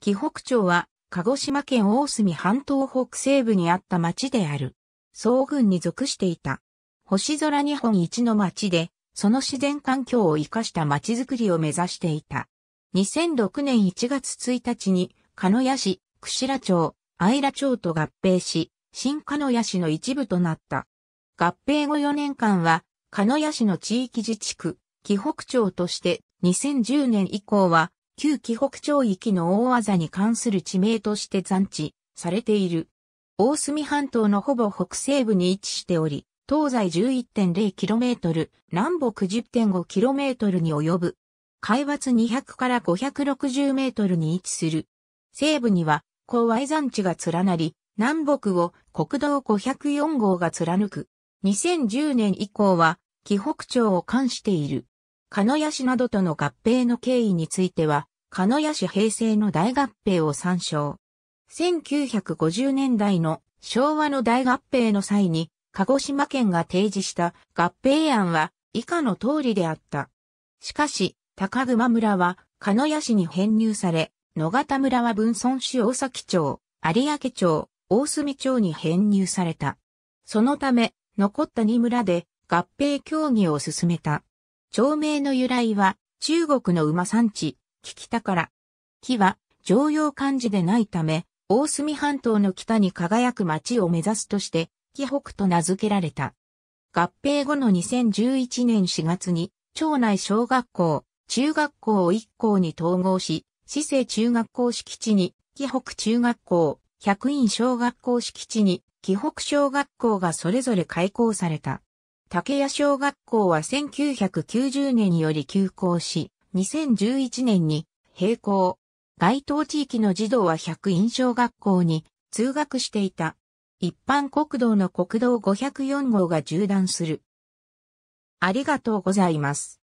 紀北町は、鹿児島県大隅半島北西部にあった町である。総軍に属していた。星空日本一の町で、その自然環境を生かした町づくりを目指していた。2006年1月1日に、鹿屋市、串良町、愛良町と合併し、新鹿屋市の一部となった。合併後4年間は、鹿屋市の地域自治区、紀北町として、2010年以降は、旧紀北町域の大技に関する地名として残地されている。大隅半島のほぼ北西部に位置しており、東西 11.0km、南北 10.5km に及ぶ。海抜200から560メートルに位置する。西部には、高矮山地が連なり、南北を国道504号が貫く。2010年以降は、紀北町を冠している。鹿屋市などとの合併の経緯については、鹿屋市平成の大合併を参照。1950年代の昭和の大合併の際に、鹿児島県が提示した合併案は以下の通りであった。しかし、高熊村は鹿屋市に編入され、野方村は文村市大崎町、有明町、大隅町に編入された。そのため、残った2村で合併協議を進めた。町名の由来は、中国の馬産地、木北から。木は、常用漢字でないため、大隅半島の北に輝く町を目指すとして、木北と名付けられた。合併後の2011年4月に、町内小学校、中学校を1校に統合し、市政中学校敷地に、木北中学校、百院小学校敷地に、木北小学校がそれぞれ開校された。竹谷小学校は1990年より休校し、2011年に閉校。該当地域の児童は100院小学校に通学していた。一般国道の国道504号が縦断する。ありがとうございます。